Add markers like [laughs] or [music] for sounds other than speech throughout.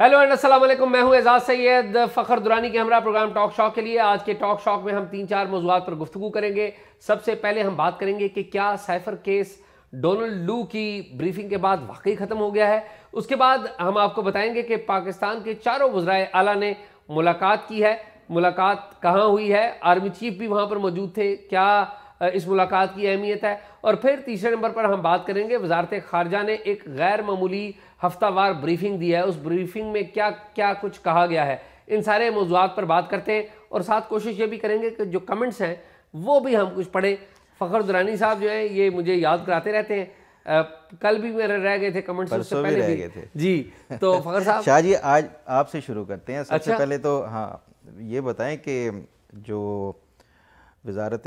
Hello and Aslam मैं हूं एजाज सैयद फ़खर दुरानी के हमरा प्रोग्राम टॉक शॉक के लिए आज के टॉक शॉक में हम तीन चार मौजूद पर गुफ्तु करेंगे सबसे पहले हम बात करेंगे कि क्या साइफर केस डोनाल्ड लू की ब्रीफिंग के बाद वाकई ख़त्म हो गया है उसके बाद हम आपको बताएंगे कि पाकिस्तान के चारों वज्राय आला ने मुलाकात की है मुलाकात कहाँ हुई है आर्मी चीफ भी वहाँ पर मौजूद थे क्या इस मुलाकात की अहमियत है और फिर तीसरे नंबर पर हम बात करेंगे वजारत खारजा ने एक गैर मामूली हफ्तावार ब्रीफिंग दी है उस ब्रीफिंग में क्या क्या कुछ कहा गया है इन सारे मौजूद पर बात करते हैं और साथ कोशिश ये भी करेंगे कि जो कमेंट्स हैं वो भी हम कुछ पढ़ें फ़खर दुरानी साहब जो है ये मुझे याद कराते रहते हैं आ, कल भी मेरे रह गए थे कमेंट्स उससे पहले रह गए थे जी तो [laughs] फखर साहब शाह जी आज आपसे शुरू करते हैं सबसे अच्छा? पहले तो हाँ ये बताएं कि जो वजारत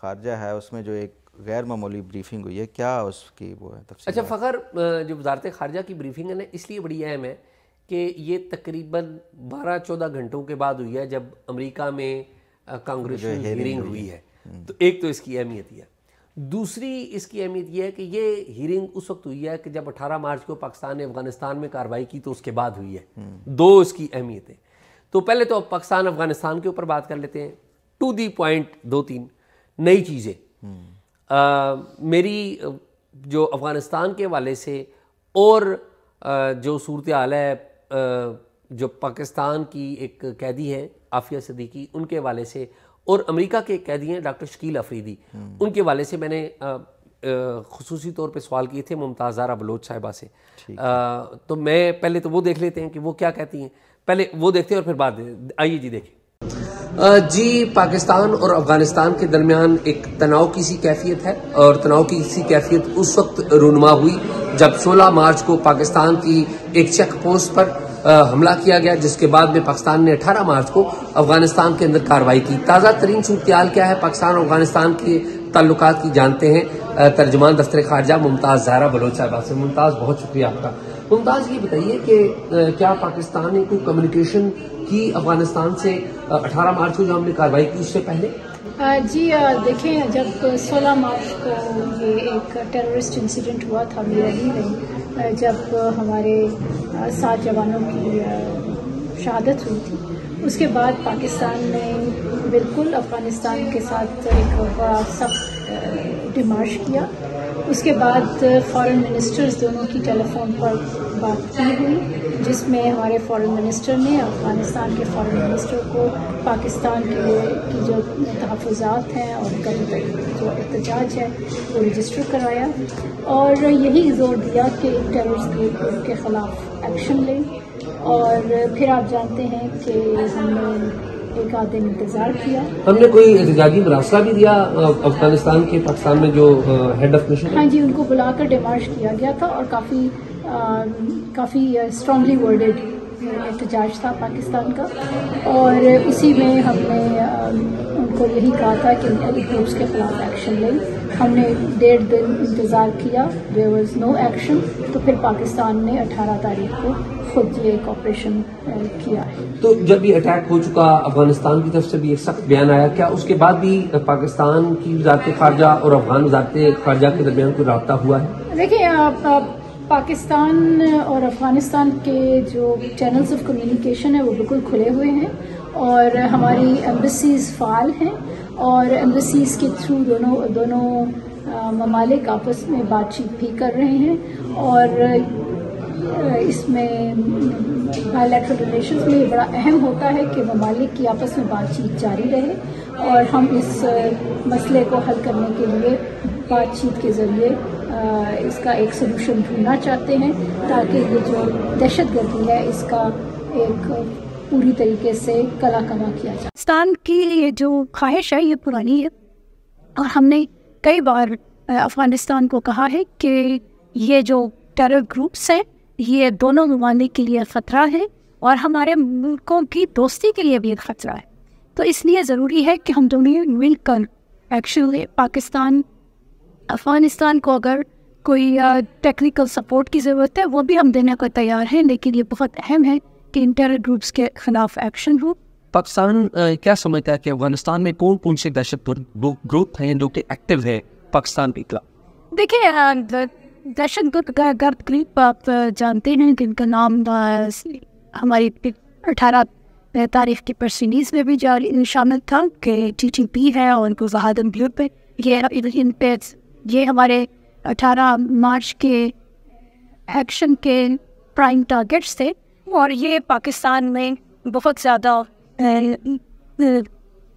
खारजा है उसमें जो एक गैर मामूली ब्रीफिंग हुई है क्या उसकी वो है अच्छा फ़खर जो वजारत खारजा की ब्रीफिंग है ना इसलिए बड़ी अहम है कि ये तकरीबन बारह चौदह घंटों के बाद हुई है जब अमरीका में कांग्रेस हियरिंग हुई है हम्म। तो एक तो इसकी अहमियत यह दूसरी इसकी अहमियत यह है कि ये हियरिंग उस वक्त हुई है कि जब 18 मार्च को पाकिस्तान ने अफगानिस्तान में कार्रवाई की तो उसके बाद हुई है हम्म। दो इसकी अहमियतें तो पहले तो अब पाकिस्तान अफगानिस्तान के ऊपर बात कर लेते हैं टू दी पॉइंट दो तीन नई चीज़ें मेरी जो अफ़गानिस्तान के वाले से और आ, जो सूरत आल है जो पाकिस्तान की एक कैदी हैं आफिया सदीकी उनके वाले से और अमेरिका के कैदी हैं डॉक्टर शकील अफरीदी हम्म। उनके वाले से मैंने खसूसी तौर पे सवाल किए थे मुमताज़ आरा बलोच साहिबा से आ, तो मैं पहले तो वो देख लेते हैं कि वो क्या कहती हैं पहले वो देखते हैं और फिर बाद आइए जी देखें जी पाकिस्तान और अफगानिस्तान के दरमियान एक तनाव की सी कैफियत है और तनाव की सी कैफियत उस वक्त रूनमा हुई जब 16 मार्च को पाकिस्तान की एक चेक पोस्ट पर हमला किया गया जिसके बाद में पाकिस्तान ने 18 मार्च को अफगानिस्तान के अंदर कार्रवाई की ताज़ा तरीन सूरत क्या है पाकिस्तान और अफगानिस्तान के ताल्लुक की जानते हैं तर्जमान दफ्तर खारजा मुमताज़ जहरा बलोच साहबा से मुमताज़ बहुत शुक्रिया आपका मुमताज़ ये बताइए कि क्या पाकिस्तान ने कोई कम्युनिकेशन की अफगानिस्तान से 18 मार्च को जो हमने कार्रवाई की उससे पहले जी देखें जब 16 मार्च को ये एक टेररिस्ट इंसिडेंट हुआ था मेरठी में जब हमारे सात जवानों की शहादत हुई थी उसके बाद पाकिस्तान ने बिल्कुल अफ़गानिस्तान के साथ एक बड़ा डिमार्श किया उसके बाद फॉरेन मिनिस्टर्स दोनों की टेलीफोन पर बात की हुई जिसमें हमारे फॉरेन मिनिस्टर ने अफ़गानिस्तान के फॉरेन मिनिस्टर को पाकिस्तान के लिए की जो तहफात हैं और उनका जो एहतजाज है वो रजिस्टर कराया और यही जोर दिया कि एक ग्रुप के ख़िलाफ़ एक्शन लें और फिर आप जानते हैं कि हमने एक आध दिन इंतज़ार किया हमने कोई एहतजाजी मुरासला भी दिया अफगानिस्तान के पाकिस्तान में जो हेड ऑफ मिशन हाँ जी उनको बुलाकर डिमार्श किया गया था और काफ़ी काफ़ी स्ट्रॉन्गली वर्डेड एहतजाज था पाकिस्तान का और उसी में हमने um, उनको यही कहा था कि उन ग्रुप्स के खिलाफ एक्शन लें हमने डेढ़ दिन इंतज़ार किया देर वॉज नो एक्शन तो फिर पाकिस्तान ने 18 तारीख को खुद ये एक ऑपरेशन uh, किया है तो जब भी अटैक हो चुका अफगानिस्तान की तरफ से भी एक सख्त बयान आया क्या उसके बाद भी uh, पाकिस्तान की वजारत खारजा और अफगान वजारत खारजा के दरमियान कोई रबता हुआ है देखिए पाकिस्तान और अफ़गानिस्तान के जो चैनल्स ऑफ कम्युनिकेशन है वो बिल्कुल खुले हुए हैं और हमारी एम्बसीज़ फ़ाल हैं और एम्बसीज़ के थ्रू दोनों दोनों ममालिक आपस में बातचीत भी कर रहे हैं और इसमें बायोलैट्रल रिलेशन में ये बड़ा अहम होता है कि ममालिक की आपस में बातचीत जारी रहे और हम इस मसले को हल करने के लिए बातचीत के ज़रिए इसका एक सोल्यूशन ढूंढना चाहते हैं ताकि ये जो दहशत गर्दी है इसका एक पूरी तरीके से कला कमा किया जाए पाकिस्तान की ये जो ख्वाहिश है ये पुरानी है और हमने कई बार अफ़गानिस्तान को कहा है कि ये जो टेरर ग्रुप्स हैं ये दोनों ममालिक के लिए ख़तरा है और हमारे मुल्कों की दोस्ती के लिए भी ख़तरा है तो इसलिए ज़रूरी है कि हम दोनों मिलकर एक्चुअली पाकिस्तान अफगानिस्तान को अगर कोई टेक्निकल सपोर्ट की ज़रूरत है वो भी हम देने को तैयार हैं लेकिन ये बहुत अहम है कि इन टेरर ग्रुप्स के खिलाफ एक्शन हो पाकिस्तान क्या समझता है कि अफगानिस्तान में कौन कौन से दहशत ग्रुप हैं जो कि एक्टिव है पाकिस्तान के खिलाफ देखिए दहशत गर्द ग्रुप आप जानते हैं कि इनका नाम हमारी अठारह तारीख की प्रेस में भी जारी शामिल था कि टी टी पी है और इनको जहादम ब्लू पे ये इन पे ये हमारे 18 मार्च के एक्शन के प्राइम टारगेट्स थे और ये पाकिस्तान में बहुत ज़्यादा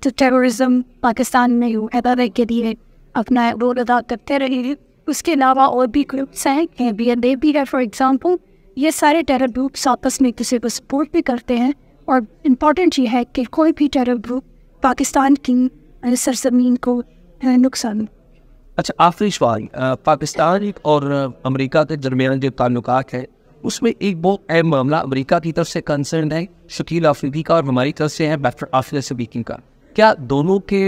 टेररिज्म पाकिस्तान में अदारे के लिए अपना रोल अदा करते रहे उसके अलावा और भी ग्रुप्स हैं बी एन ए भी है फॉर एग्ज़ाम्पल ये सारे टेरर ग्रुप्स आपस में एक दूसरे को सपोर्ट भी करते हैं और इम्पॉर्टेंट ये है कि कोई भी टेरर ग्रुप पाकिस्तान की सरजमीन को नुकसान अच्छा आखिरी सवाल पाकिस्तान और अमेरिका के दरमियान जो ताल्लुक है उसमें एक बहुत अहम मामला अमेरिका की तरफ से कंसर्न है शकील आफरीदी का और हमारी तरफ से है बैटर आफिर सदीकी का क्या दोनों के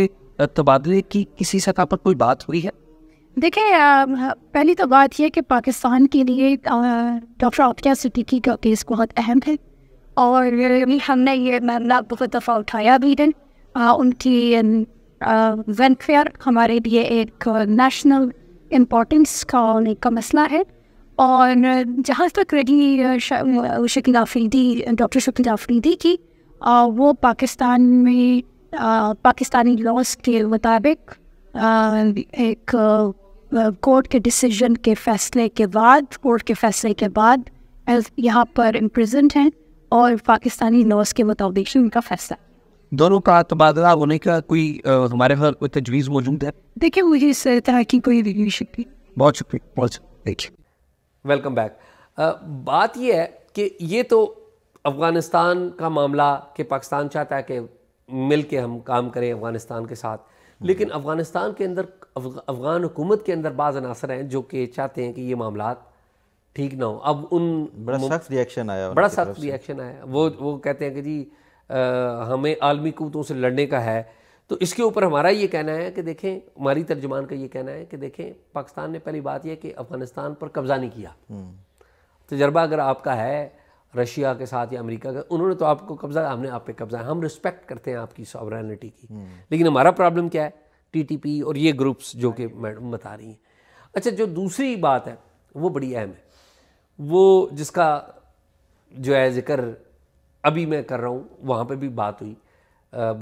तबादले की किसी सतह पर कोई बात हुई है देखें पहली तो बात यह कि पाकिस्तान के लिए डॉक्टर आफिया सिद्दीकी का केस बहुत अहम है और हमने ये मामला बहुत दफ़ा उठाया भी है उनकी वेलफेयर हमारे लिए एक नेशनल इम्पोर्टेंस का का मसला है और जहाँ तक रही शकील आफरीदी डॉक्टर शकील आफरीदी की वो पाकिस्तान में पाकिस्तानी लॉज के मुताबिक एक कोर्ट के डिसीजन के फैसले के बाद कोर्ट के फैसले के बाद यहाँ पर इम्प्रजेंट हैं और पाकिस्तानी लॉज के मुताबिक उनका फैसला दोनों का तबादला होने का कोई हमारे घर कोई तजवीज़ मौजूद है देखिए मुझे इस तरह की कोई रिव्यू शक्ति बहुत शुक्रिया बहुत देखिए वेलकम बैक बात यह है कि ये तो अफ़गानिस्तान का मामला कि पाकिस्तान चाहता है कि मिल के हम काम करें अफ़गानिस्तान के साथ लेकिन hmm. अफ़गानिस्तान के अंदर अफ़गान हुकूमत के अंदर बाज़ अनासर हैं जो कि चाहते हैं कि ये मामला ठीक ना हो अब उन बड़ा सख्त रिएक्शन आया बड़ा सख्त रिएक्शन आया वो वो कहते हैं कि जी हमें आलमी कुतों से लड़ने का है तो इसके ऊपर हमारा ये कहना है कि देखें हमारी तर्जमान का ये कहना है कि देखें पाकिस्तान ने पहली बात यह कि अफ़गानिस्तान पर कब्ज़ा नहीं किया हम्म। तजर्बा अगर आपका है रशिया के साथ या अमेरिका का उन्होंने तो आपको कब्ज़ा हमने आप पे कब्ज़ा है हम रिस्पेक्ट करते हैं आपकी सॉवरानिटी की हम्म। लेकिन हमारा प्रॉब्लम क्या है टीटीपी और ये ग्रुप्स जो कि मैडम बता रही हैं अच्छा जो दूसरी बात है वो बड़ी अहम है वो जिसका जो है ज़िक्र अभी मैं कर रहा हूँ वहाँ पर भी बात हुई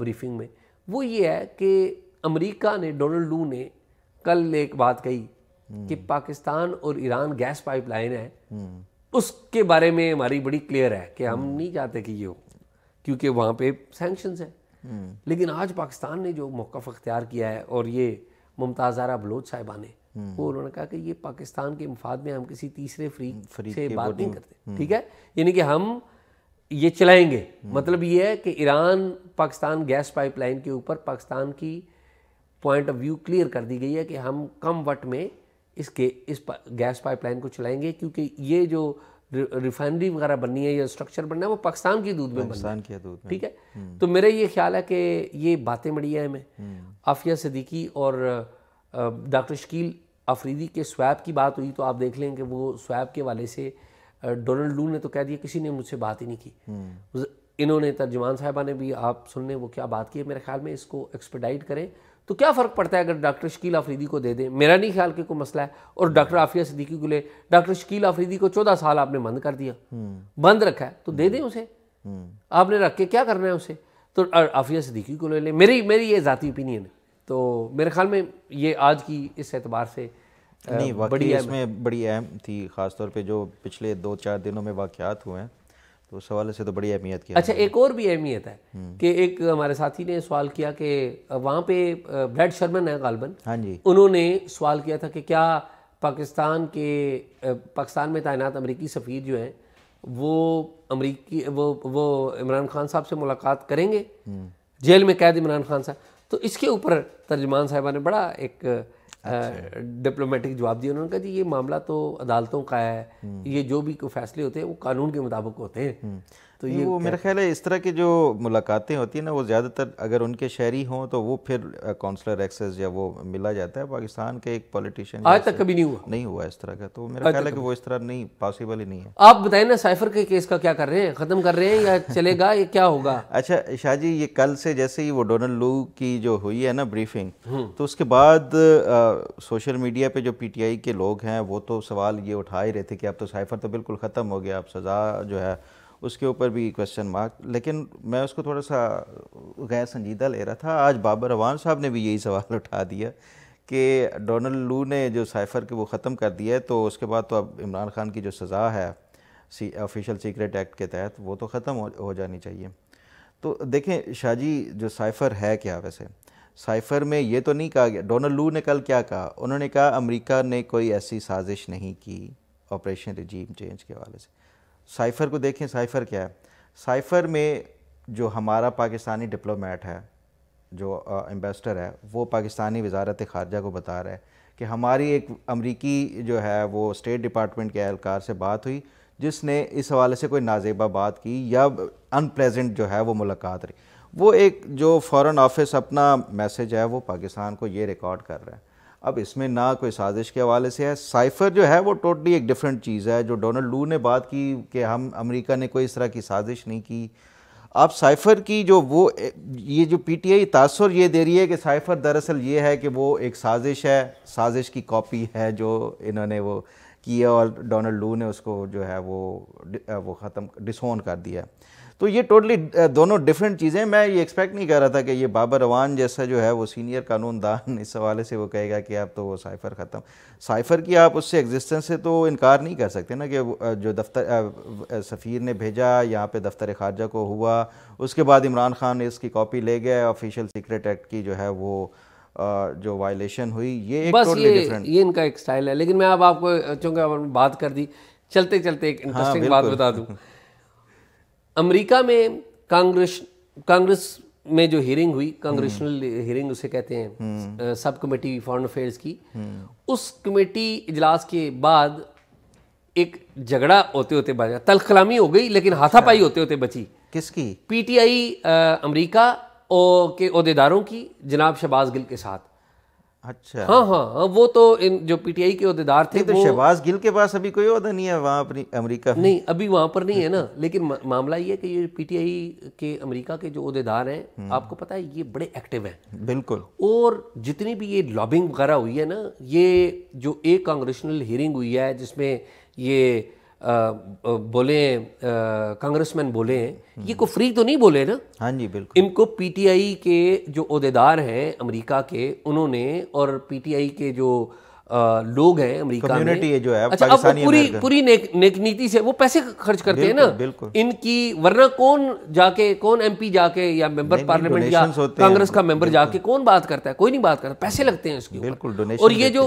ब्रीफिंग में वो ये है कि अमेरिका ने डोनाल्ड लू ने कल एक बात कही हम्म। कि पाकिस्तान और ईरान गैस पाइपलाइन है हम्म। उसके बारे में हमारी बड़ी क्लियर है कि हम हम्म। नहीं चाहते कि ये हो क्योंकि वहाँ पे सेंक्शन है लेकिन आज पाकिस्तान ने जो मौकाफ अख्तियार किया है और ये मुमताज़ारा बलोच साहिबा ने वो उन्होंने कहा कि ये पाकिस्तान के मफाद में हम किसी तीसरे फ्री से बात नहीं करते ठीक है यानी कि हम ये चलाएंगे मतलब ये है कि ईरान पाकिस्तान गैस पाइपलाइन के ऊपर पाकिस्तान की पॉइंट ऑफ व्यू क्लियर कर दी गई है कि हम कम वट में इसके इस पा, गैस पाइपलाइन को चलाएंगे क्योंकि ये जो रिफाइनरी वगैरह बननी है या स्ट्रक्चर बनना है वो पाकिस्तान की दूध में पाकिस्तान की दूध ठीक है हम्म। तो मेरा ये ख्याल है कि ये बातें बड़ी हैं हमें हम्म। आफिया सदीकी और डॉक्टर शकील अफरीदी के स्वैब की बात हुई तो आप देख लें कि वो स्वैब के वाले से डोनाल्ड लू ने तो कह दिया किसी ने मुझसे बात ही नहीं की हम्म। इन्होंने तर्जमान साहबा ने भी आप सुनने वो क्या बात की है मेरे ख्याल में इसको एक्सपेडाइट करें तो क्या फ़र्क पड़ता है अगर डॉक्टर शकील आफरीदी को दे दें मेरा नहीं ख्याल कि कोई मसला है और हम्म। डॉक्टर आफिया सिद्दीकी को ले डॉक्टर शकील आफरीदी को चौदह साल आपने बंद कर दिया हम्म। बंद रखा है तो दे दें उसे आपने रख के क्या करना है उसे तो आफिया सिद्दीकी को ले लें मेरी मेरी ये ज़ाती ओपिनियन है तो मेरे ख्याल में ये आज की इस एतबार से नहीं बड़ी इसमें बड़ी अहम थी ख़ासतौर पे जो पिछले दो चार दिनों में वाक़ात हुए हैं तो उस हवाले से तो बड़ी अहमियत की अच्छा एक और भी अहमियत है हम्म। कि एक हमारे साथी ने सवाल किया कि वहाँ पे ब्लड शर्मन है गालबन हाँ जी उन्होंने सवाल किया था कि क्या पाकिस्तान के पाकिस्तान में तैनात अमरीकी सफ़ीर जो हैं वो अमरीकी वो वो इमरान खान साहब से मुलाकात करेंगे हम्म। जेल में कैद इमरान खान साहब तो इसके ऊपर तर्जमान साहिबा ने बड़ा एक डिप्लोमेटिक अच्छा। जवाब दिया उन्होंने कहा जी ये मामला तो अदालतों का है हम्म। ये जो भी फैसले होते हैं वो कानून के मुताबिक होते हैं हम्म। तो ये वो मेरा ख्याल है इस तरह की जो मुलाकातें होती हैं ना वो ज़्यादातर अगर उनके शहरी हों तो वो फिर काउंसलर एक्सेस या वो मिला जाता है पाकिस्तान के एक पॉलिटिशियन आज तक कभी नहीं हुआ नहीं हुआ इस तरह का तो मेरा ख्याल है कि वो इस तरह नहीं पॉसिबल ही नहीं है आप बताएं ना साइफर के केस का क्या कर रहे हैं ख़त्म कर रहे हैं या [laughs] चलेगा या क्या होगा अच्छा शाह जी ये कल से जैसे ही वो डोनाल्ड लू की जो हुई है ना ब्रीफिंग हम्म। तो उसके बाद सोशल मीडिया पर जो पीटीआई के लोग हैं वो तो सवाल ये उठा ही रहे थे कि अब तो साइफर तो बिल्कुल ख़त्म हो गया अब सज़ा जो है उसके ऊपर भी क्वेश्चन मार्क लेकिन मैं उसको थोड़ा सा गैर संजीदा ले रहा था आज बाबर अवान साहब ने भी यही सवाल उठा दिया कि डोनल्ड लू ने जो साइफ़र के वो ख़त्म कर दिया है तो उसके बाद तो अब इमरान खान की जो सज़ा है सी ऑफिशियल सीक्रेट एक्ट के तहत वो तो ख़त्म हो, हो जानी चाहिए तो देखें शाहजी जो साइफ़र है क्या वैसे साइफ़र में ये तो नहीं कहा गया डोनल्ड लू ने कल क्या कहा उन्होंने कहा अमेरिका ने कोई ऐसी साजिश नहीं की ऑपरेशन रिजीम चेंज के हवाले से साइफ़र को देखें साइफ़र क्या है साइफ़र में जो हमारा पाकिस्तानी डिप्लोमेट है जो एम्बेसडर है वो पाकिस्तानी वजारत खारजा को बता रहा है कि हमारी एक अमरीकी जो है वो स्टेट डिपार्टमेंट के एहलकार से बात हुई जिसने इस हवाले से कोई नाजेबा बात की या अनप्रेजेंट जो है वो मुलाकात रही वो एक जो फॉरेन ऑफिस अपना मैसेज है वो पाकिस्तान को ये रिकॉर्ड कर रहा है अब इसमें ना कोई साजिश के हवाले से है साइफर जो है वो टोटली एक डिफरेंट चीज़ है जो डोनाल्ड लू ने बात की कि हम अमेरिका ने कोई इस तरह की साजिश नहीं की अब साइफर की जो वो ये जो पीटीआई तासर ये दे रही है कि साइफर दरअसल ये है कि वो एक साजिश है साजिश की कॉपी है जो इन्होंने वो की है और डोनाल्ड लू ने उसको जो है वो वो ख़त्म डिसोन कर दिया तो ये टोटली दोनों डिफरेंट चीज़ें मैं ये एक्सपेक्ट नहीं कर रहा था कि ये बाबर अवान जैसा जो है वो सीनियर कानूनदान [laughs] इस हवाले से वो कहेगा कि आप तो वो साइफ़र ख़त्म साइफ़र की आप उससे एग्जिस्टेंस से तो इनकार नहीं कर सकते ना कि जो दफ्तर सफ़ीर ने भेजा यहाँ पे दफ्तर खारजा को हुआ उसके बाद इमरान खान ने इसकी कॉपी ले गए ऑफिशियल सीक्रेट एक्ट की जो है वो जो वायलेशन हुई ये एक बस ये ये इनका एक स्टाइल है लेकिन मैं अब आपको चूँकि बात कर दी चलते चलते एक इंटरेस्टिंग हाँ, बात बता दूँ [laughs] अमेरिका में कांग्रेस कांग्रेस में जो हियरिंग हुई कांग्रेसनल हियरिंग उसे कहते हैं सब कमेटी फॉरन अफेयर्स की हम्म। उस कमेटी इजलास के बाद एक झगड़ा होते होते बचा तलखलामी हो गई लेकिन हाथापाई अच्छा। होते होते बची किसकी पीटीआई अमेरिका और के अहदेदारों की जनाब शहबाज गिल के साथ अच्छा हाँ, हाँ हाँ वो तो इन जो पीटीआई के अहदेदार थे तो शहबाज गिल के पास अभी कोई अहदा नहीं है वहाँ अपनी अमेरिका नहीं अभी वहाँ पर नहीं है ना [laughs] लेकिन मामला ये है कि ये पीटीआई के अमेरिका के जो अहदेदार हैं हम्म। आपको पता है ये बड़े एक्टिव हैं बिल्कुल और जितनी भी ये लॉबिंग वगैरह हुई है ना ये जो एक कांग्रेशनल हियरिंग हुई है जिसमें ये बोले कांग्रेसमैन बोले हैं ये को फ्री तो नहीं बोले ना हाँ जी बिल्कुल इनको पीटीआई के जो अहदेदार हैं अमेरिका के उन्होंने और पीटीआई के जो आ, लोग हैं अमेरिका में जो है अच्छा अब पूरी पूरी नेक, नेक नीति से वो पैसे खर्च करते हैं ना बिल्कुल इनकी वरना कौन जाके कौन एमपी जाके या मेंबर पार्लियामेंट या कांग्रेस का मेंबर जाके कौन बात करता है कोई नहीं बात करता पैसे लगते हैं उसके बिल्कुल और ये जो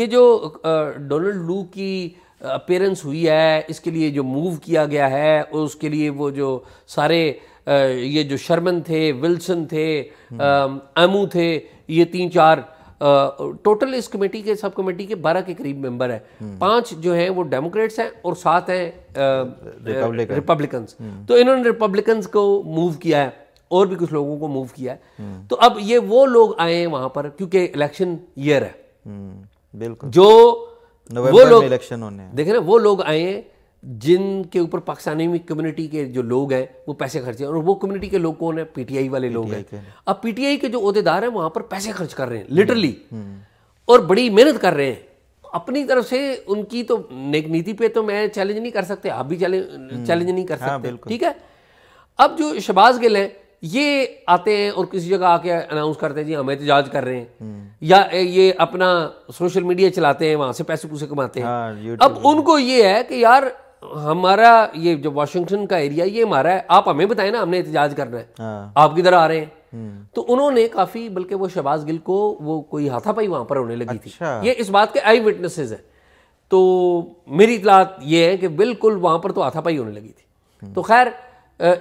ये जो डोनाल्ड लू की अपेरेंस हुई है इसके लिए जो मूव किया गया है उसके लिए वो जो सारे ये जो शर्मन थे विल्सन थे अमू थे ये तीन चार टोटल इस कमेटी के सब कमेटी के बारह के करीब मेंबर हैं हम्म। पांच जो हैं वो डेमोक्रेट्स हैं और सात हैं रिपब्लिकन्स हम्म। तो इन्होंने रिपब्लिकन्स को मूव किया है और भी कुछ लोगों को मूव किया है हम्म। तो अब ये वो लोग आए हैं वहां पर क्योंकि इलेक्शन ईयर है बिल्कुल जो वो लोग इलेक्शन होने देखे ना वो लोग आए हैं जिनके ऊपर पाकिस्तानी कम्युनिटी के जो लोग हैं वो पैसे खर्चे और वो कम्युनिटी के लोग कौन है पीटीआई वाले लोग हैं अब पीटीआई के जो अहदेदार हैं वहाँ पर पैसे खर्च कर रहे हैं लिटरली हम्म, हम्म। और बड़ी मेहनत कर रहे हैं अपनी तरफ से उनकी तो नेक नीति पे तो मैं चैलेंज नहीं कर सकते आप भी चैलेंज हम्म। नहीं कर हाँ, सकते ठीक है अब जो शबाज गिल हैं ये आते हैं और किसी जगह आके अनाउंस करते हैं जी हम एहतजाज कर रहे हैं हम्म। या ये अपना सोशल मीडिया चलाते हैं वहां से पैसे पूसे कमाते हैं हाँ, अब उनको ये है कि यार हमारा ये जो वाशिंगटन का एरिया ये हमारा है आप हमें बताएं ना हमने एहतजाज करना है हाँ। आप किधर आ रहे हैं हम्म। तो उन्होंने काफी बल्कि वो शहबाज गिल को वो कोई हाथापाई वहां पर होने लगी अच्छा। थी ये इस बात के आई विटनेसेस हैं तो मेरी इतलात ये है कि बिल्कुल वहां पर तो हाथापाई होने लगी थी हम्म। तो खैर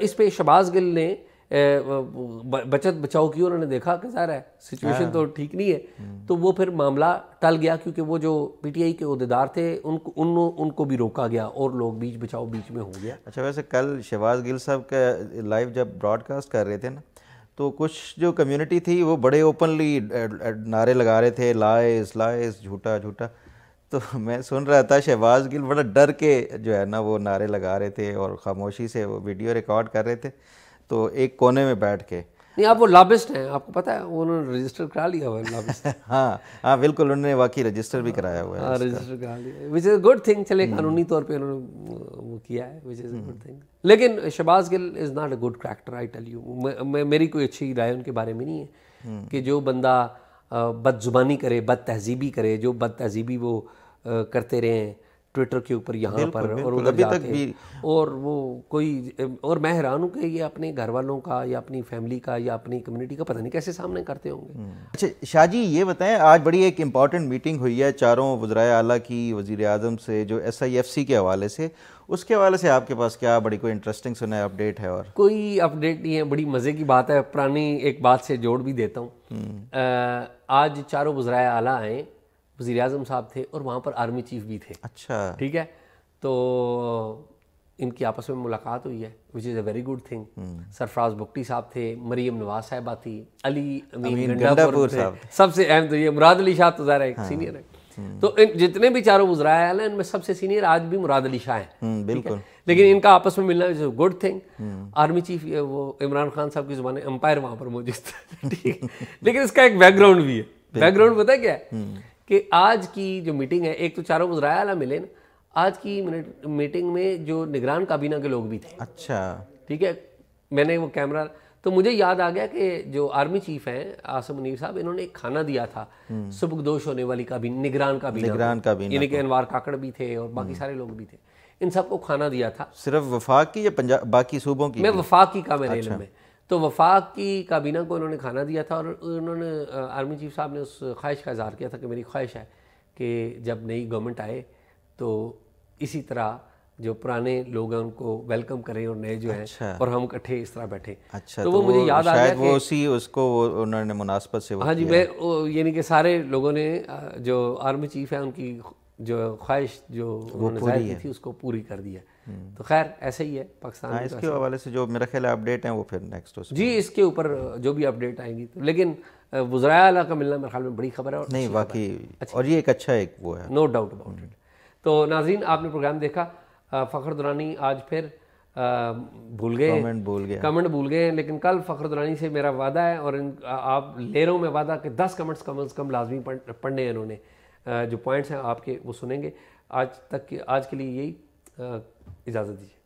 इस पे शहबाज गिल ने बचत बचाओ की उन्होंने देखा कि ज़ाहिर है सिचुएशन तो हाँ। ठीक नहीं है हम्म। तो वो फिर मामला टल गया क्योंकि वो जो पीटीआई के अहदेदार थे उनको उन उनको भी रोका गया और लोग बीच बचाओ बीच में हो गया अच्छा वैसे कल शहबाज गिल साहब का लाइव जब ब्रॉडकास्ट कर रहे थे ना तो कुछ जो कम्युनिटी थी वो बड़े ओपनली नारे लगा रहे थे लाइस लाइस झूठा झूठा तो मैं सुन रहा था शहबाज गिल बड़ा डर के जो है ना वो नारे लगा रहे थे और ख़ामोशी से वो वीडियो रिकॉर्ड कर रहे थे तो एक कोने में बैठ के नहीं आप वो लॉबिस्ट हैं आपको पता है उन्होंने रजिस्टर करा लिया हुआ है [laughs] हाँ हाँ बिल्कुल उन्होंने वाकई रजिस्टर भी हाँ, कराया हुआ है हाँ रजिस्टर करा लिया विच इज़ गुड थिंग चले कानूनी तौर पे उन्होंने वो किया है विच इज़ गुड थिंग लेकिन Shahbaz Gill is not a good character I tell you मेरी कोई अच्छी राय उनके बारे में नहीं है हम्म। कि जो बंदा बद जुबानी करे बद तहजीबी करे जो बद तहजीबी वो करते रहें ट्विटर के ऊपर यहाँ पर और उधर जाते तक भी और वो कोई और मैं हैरान हूँ कि ये अपने घर वालों का या अपनी फैमिली का या अपनी कम्युनिटी का पता नहीं कैसे सामने करते होंगे हम्म। अच्छा शाह जी ये बताएं आज बड़ी एक इम्पॉर्टेंट मीटिंग हुई है चारों वज्राय आला की वजीर अजम से जो एस आई एफ सी के हवाले से उसके हवाले से आपके पास क्या बड़ी कोई इंटरेस्टिंग सुना है अपडेट है और कोई अपडेट नहीं है बड़ी मज़े की बात है पुरानी एक बात से जोड़ भी देता हूँ हम्म। आज चारों वज्राय आला आए वजी अजम साहब थे और वहाँ पर आर्मी चीफ भी थे अच्छा ठीक है तो इनकी आपस में मुलाकात हुई है which is a very good thing Sarfaraz Bugti साहब थे मरीम नवाज साहबा थी अली अमीन गंडापुर सबसे अहम तो ये मुराद अली शाह तो एक हाँ। सीनियर है हम्म। तो इन जितने भी चारों है ना इनमें सबसे सीनियर आज भी मुराद अली शाह हैं हम्म, बिल्कुल लेकिन इनका आपस में मिलना good thing hmm. Army chief वो इमरान खान साहब की जुबान एम्पायर वहाँ पर मौजूद था [laughs] ठीक है लेकिन इसका एक बैकग्राउंड भी है बैकग्राउंड पता क्या है कि आज की जो मीटिंग है एक तो चारों गुजराया वाला मिले ना आज की मीटिंग में जो निगरान काबीना के लोग भी थे अच्छा ठीक है मैंने वो कैमरा तो मुझे याद आ गया कि जो आर्मी चीफ हैं आसम मुनीर साहब इन्होंने एक खाना दिया था हम्म। सुबगदोश होने वाली का भी निगरान का भी निगरान का भी यानी कि अनवार काकड़ भी थे और बाकी हम्म। सारे लोग भी थे इन सबको खाना दिया था सिर्फ वफाक की या पंजाब बाकी सूबों की मैं वफाक की का मेरे अच्छा। में तो वफाक की काबीना को उन्होंने खाना दिया था और उन्होंने आर्मी चीफ साहब ने उस ख्वाहिश का इजहार किया था कि मेरी ख्वाहिश है कि जब नई गवर्नमेंट आए तो इसी तरह जो पुराने लोग हैं उनको वेलकम करें और नए जो अच्छा। हैं और हम इकट्ठे इस तरह बैठे अच्छा, तो, वो, तो वो मुझे याद आ गया वो उसी उसको वो उन्होंने मुनासबत से हाँ जी मैं यानी कि सारे लोगों ने जो आर्मी चीफ है उनकी जो ख्वाहिश जो उन्होंने थी उसको पूरी कर दिया हम्म। तो खैर ऐसे ही है पाकिस्तान हाँ, तो इसके हवाले से जो मेरा ख्याल अपडेट है वो फिर नेक्स्ट जी इसके ऊपर जो भी अपडेट आएंगी तो लेकिन वजरा का मिलना मेरे ख्याल में बड़ी खबर है और नहीं अच्छा और ये एक अच्छा एक वो है नो डाउट अबाउट इट तो नाजीन आपने प्रोग्राम देखा फ़खर दुरानी आज फिर भूल गए कमेंट भूल गए कमेंट भूल गए लेकिन कल फ़खर दुरानी से मेरा वादा है और इन आप ले रहा हूँ मैं वादा कि दस कमेंट्स कम अज़ कम लाजमी पढ़ने हैं इन्होंने जो पॉइंट्स हैं आपके वो सुनेंगे आज तक आज के लिए यही 一家子地。